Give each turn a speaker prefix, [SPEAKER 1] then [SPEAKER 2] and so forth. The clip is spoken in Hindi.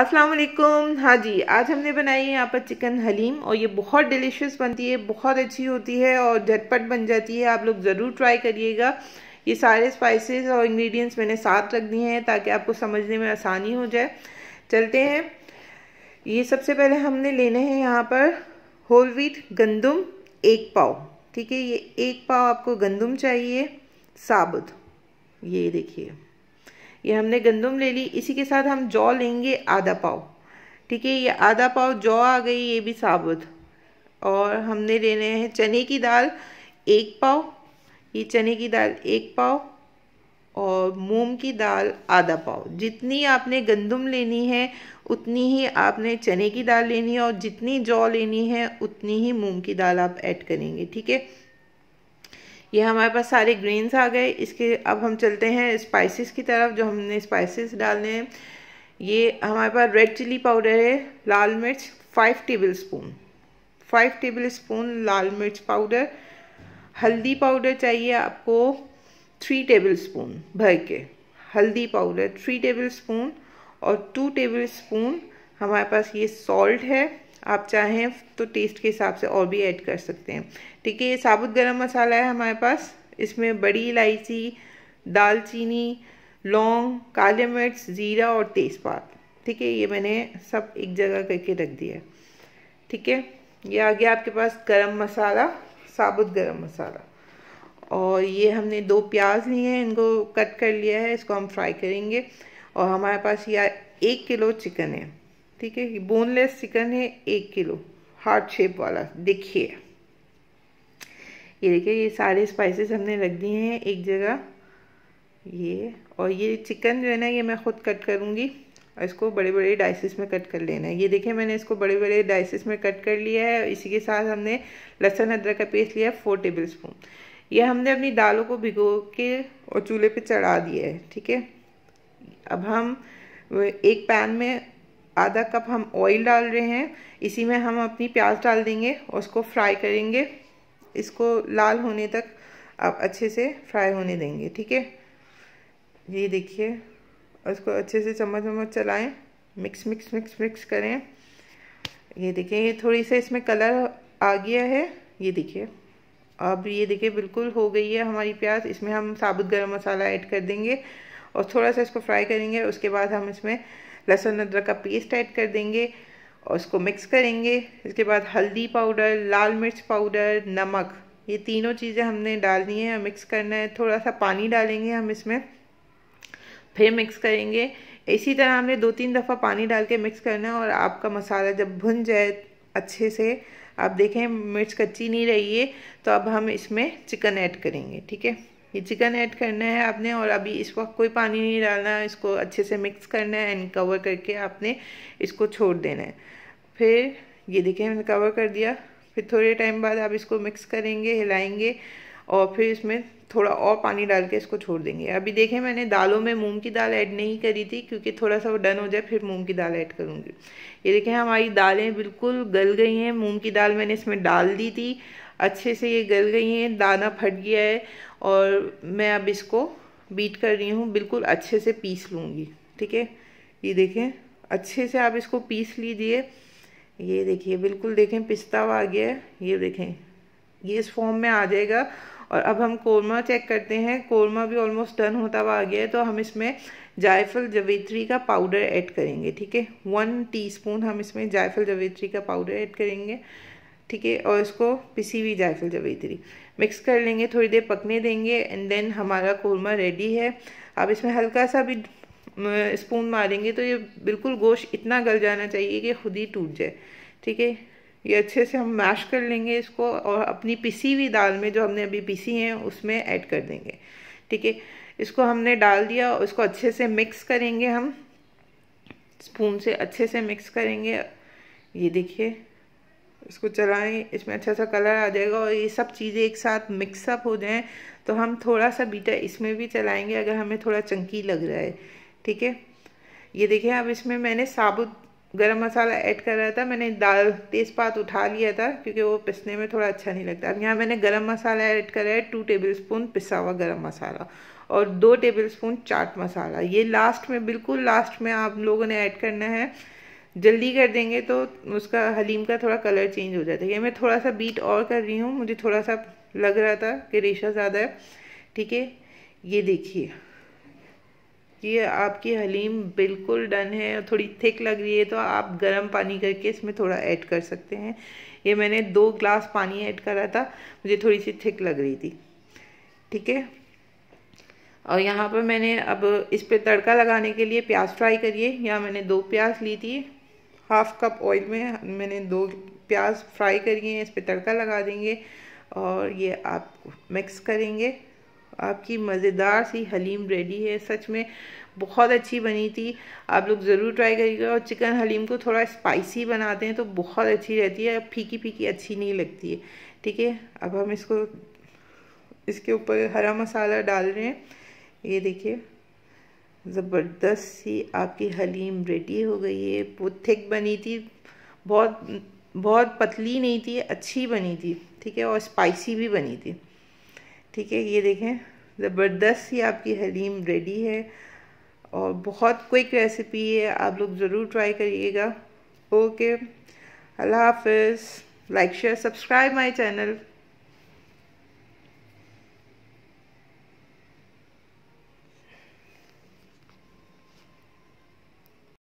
[SPEAKER 1] अस्सलाम वालेकुम हाँ जी आज हमने बनाई है यहाँ पर चिकन हलीम और ये बहुत डिलीशियस बनती है बहुत अच्छी होती है और झटपट बन जाती है आप लोग ज़रूर ट्राई करिएगा ये सारे स्पाइसेस और इंग्रेडिएंट्स मैंने साथ रख दिए हैं ताकि आपको समझने में आसानी हो जाए चलते हैं ये सबसे पहले हमने लेने हैं यहाँ पर होल व्हीट गंदम एक पाव ठीक है ये एक पाव आपको गंदम चाहिए साबुत ये देखिए ये हमने गंदम ले ली इसी के साथ हम जौ लेंगे आधा पाव ठीक है ये आधा पाव जौ आ गई ये भी साबुत और हमने लेने हैं चने की दाल एक पाव ये चने की दाल एक पाव और मूंग की दाल आधा पाव जितनी आपने गंदम लेनी है उतनी ही आपने चने की दाल लेनी है और जितनी जौ लेनी है उतनी ही मूंग की दाल आप ऐड करेंगे ठीक है ये हमारे पास सारे ग्रेन्स आ गए इसके अब हम चलते हैं स्पाइसेस की तरफ जो हमने स्पाइसेस डालने हैं ये हमारे पास रेड चिली पाउडर है लाल मिर्च five tablespoon five tablespoon लाल मिर्च पाउडर हल्दी पाउडर चाहिए आपको थ्री टेबल स्पून भर के हल्दी पाउडर थ्री टेबल स्पून और टू टेबल स्पून हमारे पास ये सॉल्ट है आप चाहें तो टेस्ट के हिसाब से और भी ऐड कर सकते हैं ठीक है ये साबुत गरम मसाला है हमारे पास इसमें बड़ी इलायची दालचीनी लौंग काले मिर्च ज़ीरा और तेज़पात ठीक है ये मैंने सब एक जगह करके रख दिया है ठीक है ये आ गया आपके पास गरम मसाला साबुत गरम मसाला और ये हमने दो प्याज लिए हैं इनको कट कर लिया है इसको हम फ्राई करेंगे और हमारे पास यह एक किलो चिकन है ठीक है बोनलेस चिकन है एक किलो हार्ट शेप वाला देखिए ये देखिए ये सारे स्पाइसेस हमने रख दिए हैं एक जगह ये और ये चिकन जो है ना ये मैं ख़ुद कट करूँगी और इसको बड़े बड़े डाइसिस में कट कर लेना है ये देखिए मैंने इसको बड़े बड़े डाइसिस में कट कर लिया है इसी के साथ हमने लहसुन अदरक का पेस्ट लिया है फोर टेबल स्पून ये हमने अपनी दालों को भिगो के और चूल्हे पर चढ़ा दिया है ठीक है अब हम एक पैन में आधा कप हम ऑयल डाल रहे हैं इसी में हम अपनी प्याज डाल देंगे और उसको फ्राई करेंगे इसको लाल होने तक आप अच्छे से फ्राई होने देंगे ठीक है ये देखिए और इसको अच्छे से चम्मच वम्मच चलाएं मिक्स मिक्स मिक्स मिक्स करें ये देखिए ये थोड़ी सा इसमें कलर आ गया है ये देखिए अब ये देखिए बिल्कुल हो गई है हमारी प्याज इसमें हम साबुत गरम मसाला ऐड कर देंगे और थोड़ा सा इसको फ्राई करेंगे उसके बाद हम इसमें लहसुन अदरक का पेस्ट ऐड कर देंगे और उसको मिक्स करेंगे इसके बाद हल्दी पाउडर लाल मिर्च पाउडर नमक ये तीनों चीज़ें हमने डालनी है मिक्स करना है थोड़ा सा पानी डालेंगे हम इसमें फिर मिक्स करेंगे इसी तरह हमने दो तीन दफ़ा पानी डाल के मिक्स करना है और आपका मसाला जब भुन जाए अच्छे से आप देखें मिर्च कच्ची नहीं रही है तो अब हम इसमें चिकन ऐड करेंगे ठीक है ये चिकन ऐड करना है आपने और अभी इस वक्त कोई पानी नहीं डालना है इसको अच्छे से मिक्स करना है एंड कवर करके आपने इसको छोड़ देना है फिर ये देखिए मैंने कवर कर दिया फिर थोड़े टाइम बाद आप इसको मिक्स करेंगे हिलाएंगे और फिर इसमें थोड़ा और पानी डाल के इसको छोड़ देंगे अभी देखें मैंने दालों में मूंग की दाल ऐड नहीं करी थी क्योंकि थोड़ा सा वो डन हो जाए फिर मूंग की दाल ऐड करूँगी ये देखें हमारी दालें बिल्कुल गल गई हैं मूंग की दाल मैंने इसमें डाल दी थी अच्छे से ये गल गई हैं दाना फट गया है और मैं अब इसको बीट कर रही हूँ बिल्कुल अच्छे से पीस लूँगी ठीक है ये देखें अच्छे से आप इसको पीस लीजिए ये देखिए बिल्कुल देखें पिस्ता हुआ आ गया है ये देखें ये इस फॉर्म में आ जाएगा और अब हम कोरमा चेक करते हैं कोरमा भी ऑलमोस्ट डन होता हुआ आ गया है तो हम इसमें जायफल जवेत्री का पाउडर ऐड करेंगे ठीक है वन टीस्पून हम इसमें जायफल जवेत्री का पाउडर ऐड करेंगे ठीक है और इसको पिसी हुई जायफल जवेत्री मिक्स कर लेंगे थोड़ी देर पकने देंगे एंड देन हमारा कौरमा रेडी है अब इसमें हल्का सा भी स्पून मारेंगे तो ये बिल्कुल गोश्त इतना गल जाना चाहिए कि खुद ही टूट जाए ठीक है ये अच्छे से हम मैश कर लेंगे इसको और अपनी पिसी हुई दाल में जो हमने अभी पिसी है उसमें ऐड कर देंगे ठीक है इसको हमने डाल दिया और इसको अच्छे से मिक्स करेंगे हम स्पून से अच्छे से मिक्स करेंगे ये देखिए इसको चलाएं इसमें अच्छा सा कलर आ जाएगा और ये सब चीज़ें एक साथ मिक्सअप हो जाएं तो हम थोड़ा सा बीटा इसमें भी चलाएंगे अगर हमें थोड़ा चंकी लग रहा है ठीक है ये देखिए अब इसमें मैंने साबुत गरम मसाला ऐड कर रहा था मैंने दाल तेज़पात उठा लिया था क्योंकि वो पिसने में थोड़ा अच्छा नहीं लगता अब यहाँ मैंने गर्म मसाला ऐड करा है टू टेबल स्पून पिसा हुआ गर्म मसाला और दो टेबल स्पून चाट मसाला ये लास्ट में बिल्कुल लास्ट में आप लोगों ने ऐड करना है जल्दी कर देंगे तो उसका हलीम का थोड़ा कलर चेंज हो जाता है मैं थोड़ा सा बीट और कर रही हूँ मुझे थोड़ा सा लग रहा था कि रेशा ज़्यादा है ठीक है ये देखिए ये आपकी हलीम बिल्कुल डन है थोड़ी थिक लग रही है तो आप गर्म पानी करके इसमें थोड़ा ऐड कर सकते हैं ये मैंने दो ग्लास पानी ऐड करा था मुझे थोड़ी सी थिक लग रही थी ठीक है और यहाँ पर मैंने अब इस पर तड़का लगाने के लिए प्याज फ्राई करिए यहाँ मैंने दो प्याज ली थी हाफ़ कप ऑयल में मैंने दो प्याज फ्राई करिए हैं इस पर तड़का लगा देंगे और ये आप मिक्स करेंगे आपकी मज़ेदार सी हलीम रेडी है सच में बहुत अच्छी बनी थी आप लोग ज़रूर ट्राई करिएगा और चिकन हलीम को थोड़ा स्पाइसी बनाते हैं तो बहुत अच्छी रहती है फीकी फीकी अच्छी नहीं लगती है ठीक है अब हम इसको इसके ऊपर हरा मसाला डाल रहे हैं ये देखिए ज़बरदस्त सी आपकी हलीम रेडी हो गई है बहुत थिक बनी थी बहुत बहुत पतली नहीं थी अच्छी बनी थी ठीक है और स्पाइसी भी बनी थी ठीक है ये देखें ज़बरदस्त सी आपकी हलीम रेडी है और बहुत क्विक रेसिपी है आप लोग ज़रूर ट्राई करिएगा ओके अल्लाह हाफ like share subscribe my channel